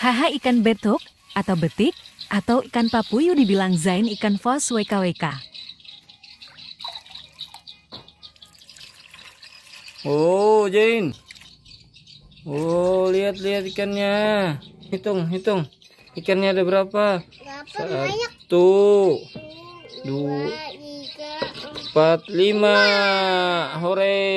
Haha ikan betuk, atau betik, atau ikan papuyu dibilang Zain ikan fos WKWK. Oh, Jane. Oh, lihat-lihat ikannya. Hitung, hitung. Ikannya ada berapa? Satu, dua, tiga, empat, lima. Hore.